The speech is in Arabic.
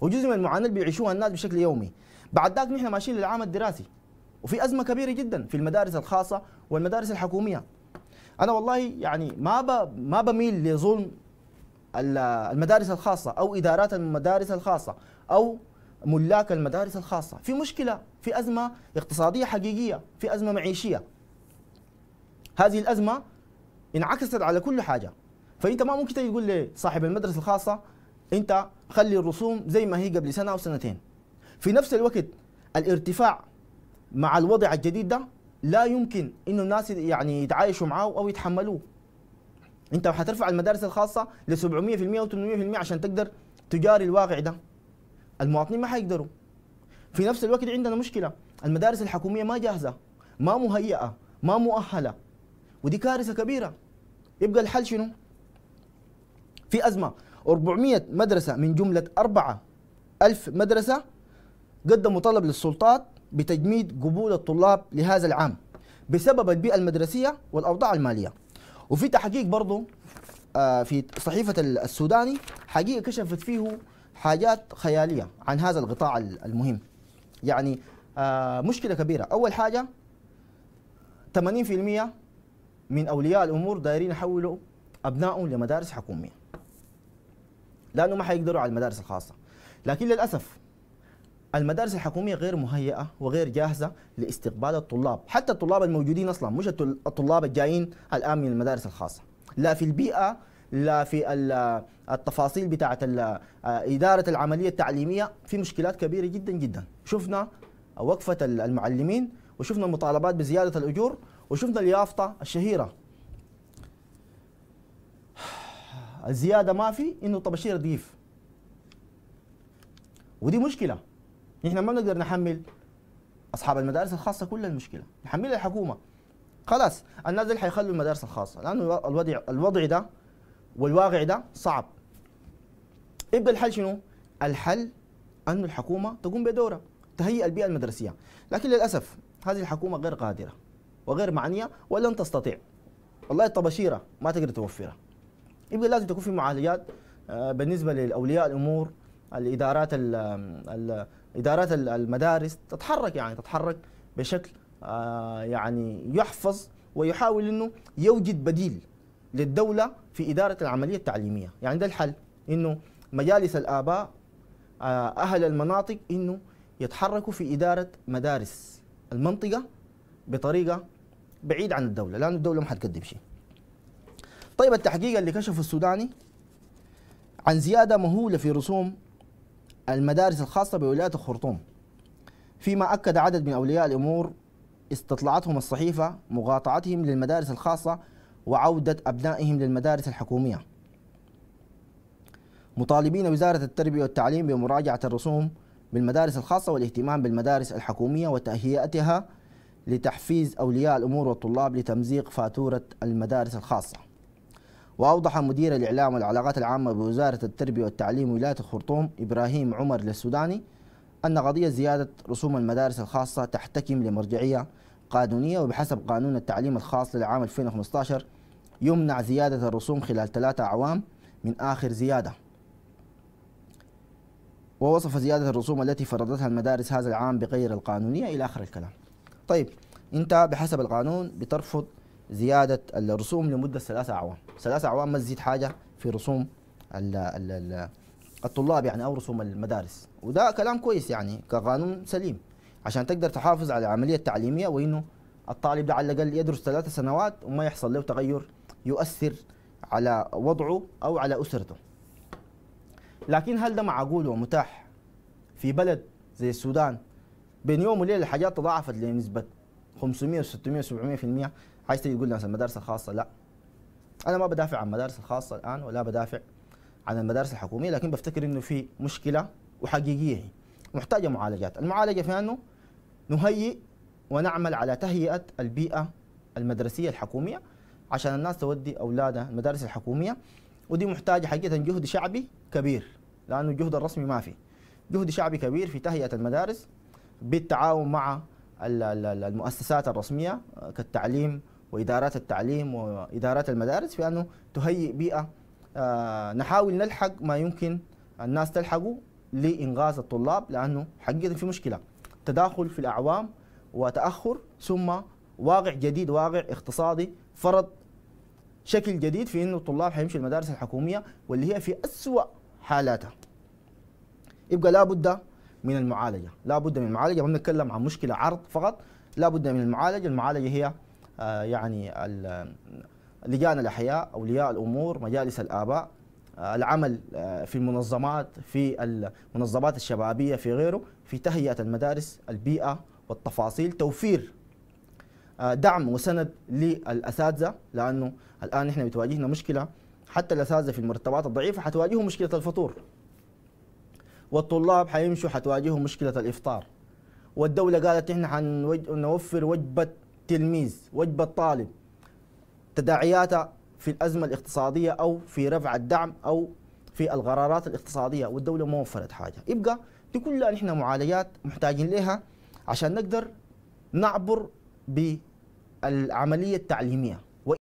وجزء من المعاناه اللي بيعيشوها الناس بشكل يومي بعد ذاك نحن ماشيين للعام الدراسي وفي ازمه كبيره جدا في المدارس الخاصه والمدارس الحكوميه انا والله يعني ما ما بميل لظلم المدارس الخاصه او ادارات المدارس الخاصه او ملاك المدارس الخاصه في مشكله في ازمه اقتصاديه حقيقيه في ازمه معيشيه هذه الازمه انعكست على كل حاجه فانت ما ممكن تقول لصاحب المدرسه الخاصه انت خلي الرسوم زي ما هي قبل سنه او سنتين في نفس الوقت الارتفاع مع الوضع الجديد ده لا يمكن انه الناس يعني يتعايشوا معاه او يتحملوه انت حترفع المدارس الخاصه ل 700% و 800% عشان تقدر تجاري الواقع ده المواطنين ما حيقدروا في نفس الوقت عندنا مشكله المدارس الحكوميه ما جاهزه ما مهيئه ما مؤهله ودي كارثه كبيره يبقى الحل شنو في ازمه 400 مدرسة من جملة 4000 مدرسة قدموا طلب للسلطات بتجميد قبول الطلاب لهذا العام بسبب البيئة المدرسية والأوضاع المالية وفي تحقيق برضه آه، في صحيفة السوداني حقيقة كشفت فيه حاجات خيالية عن هذا القطاع المهم يعني آه، مشكلة كبيرة أول حاجة 80% من أولياء الأمور دايرين يحولوا أبنائهم لمدارس حكومية لانه ما حيقدروا على المدارس الخاصه لكن للاسف المدارس الحكوميه غير مهيئه وغير جاهزه لاستقبال الطلاب حتى الطلاب الموجودين اصلا مش الطلاب الجايين الان من المدارس الخاصه لا في البيئه لا في التفاصيل بتاعه اداره العمليه التعليميه في مشكلات كبيره جدا جدا شفنا وقفه المعلمين وشفنا مطالبات بزياده الاجور وشفنا اليافطه الشهيره الزياده ما في انه الطباشير تضيف ودي مشكله نحن ما بنقدر نحمل اصحاب المدارس الخاصه كل المشكله نحملها الحكومه خلاص الناس اللي حيخلوا المدارس الخاصه لانه الوضع الوضع ده والواقع ده صعب يبقى الحل شنو الحل أن الحكومة تقوم بدورها تهيئ البيئة المدرسية لكن للأسف هذه الحكومة غير قادرة وغير معنية ولن تستطيع والله الطباشيرة ما تقدر توفرها يبقى لازم تكون في معالجات آه، بالنسبه لاولياء الامور الادارات الادارات ادارات المدارس تتحرك يعني تتحرك بشكل آه، يعني يحفظ ويحاول انه يوجد بديل للدوله في اداره العمليه التعليميه يعني ده الحل انه مجالس الاباء آه، اهل المناطق انه يتحركوا في اداره مدارس المنطقه بطريقه بعيد عن الدوله لان الدوله ما حتقدم شيء طيب التحقيق اللي كشفه السوداني عن زيادة مهولة في رسوم المدارس الخاصة بولاية الخرطوم فيما أكد عدد من أولياء الأمور استطلعتهم الصحيفة مقاطعتهم للمدارس الخاصة وعودة أبنائهم للمدارس الحكومية مطالبين وزارة التربية والتعليم بمراجعة الرسوم بالمدارس الخاصة والاهتمام بالمدارس الحكومية وتهيئتها لتحفيز أولياء الأمور والطلاب لتمزيق فاتورة المدارس الخاصة وأوضح مدير الإعلام والعلاقات العامة بوزارة التربية والتعليم ولاية الخرطوم إبراهيم عمر السوداني أن قضية زيادة رسوم المدارس الخاصة تحتكم لمرجعية قانونية وبحسب قانون التعليم الخاص للعام 2015 يمنع زيادة الرسوم خلال ثلاثة أعوام من آخر زيادة ووصف زيادة الرسوم التي فرضتها المدارس هذا العام بغير القانونية إلى آخر الكلام طيب أنت بحسب القانون بترفض زيادة الرسوم لمدة ثلاثة أعوام ثلاث اعوام ما تزيد حاجه في رسوم الـ الـ الـ الطلاب يعني او رسوم المدارس وده كلام كويس يعني كقانون سليم عشان تقدر تحافظ على العمليه التعليميه وانه الطالب ده على الاقل يدرس ثلاث سنوات وما يحصل له تغير يؤثر على وضعه او على اسرته لكن هل ده معقول ومتاح في بلد زي السودان بين يوم وليله الحاجات تضاعفت لنسبه 500 و 600 و 700% عايز تيجي تقول ناس المدارس الخاصه لا انا ما بدافع عن المدارس الخاصه الان ولا بدافع عن المدارس الحكوميه لكن بفتكر انه في مشكله وحقيقيه محتاجه معالجات المعالجه في انه نهيئ ونعمل على تهيئه البيئه المدرسيه الحكوميه عشان الناس تودي اولادها المدارس الحكوميه ودي محتاجه حقيقه جهد شعبي كبير لانه الجهد الرسمي ما في جهد شعبي كبير في تهيئه المدارس بالتعاون مع المؤسسات الرسميه كالتعليم وادارات التعليم وادارات المدارس في انه تهيئ بيئه آه، نحاول نلحق ما يمكن الناس تلحقه لانغاز الطلاب لانه حقيقه في مشكله تداخل في الاعوام وتاخر ثم واقع جديد واقع اقتصادي فرض شكل جديد في انه الطلاب حيمشوا المدارس الحكوميه واللي هي في اسوا حالاتها يبقى لابد من المعالجه لابد من المعالجه ما بنتكلم عن مشكله عرض فقط لابد من المعالجه المعالجه هي آه، يعني لجان الاحياء اولياء الامور مجالس الاباء آه، العمل آه، في المنظمات في المنظمات الشبابيه في غيره في تهيئه المدارس البيئه والتفاصيل توفير دعم وسند للاساتذه لانه الان احنا بتواجهنا مشكله حتى الاساتذه في المرتبات الضعيفه حتواجههم مشكله الفطور والطلاب حيمشوا حتواجههم مشكله الافطار والدوله قالت احنا حنوفر وجبه التلميذ وجبة الطالب تداعياتها في الأزمة الاقتصادية أو في رفع الدعم أو في القرارات الاقتصادية والدولة ما وفرت حاجة يبقى دي كلها نحن معالجات محتاجين لها عشان نقدر نعبر بالعملية التعليمية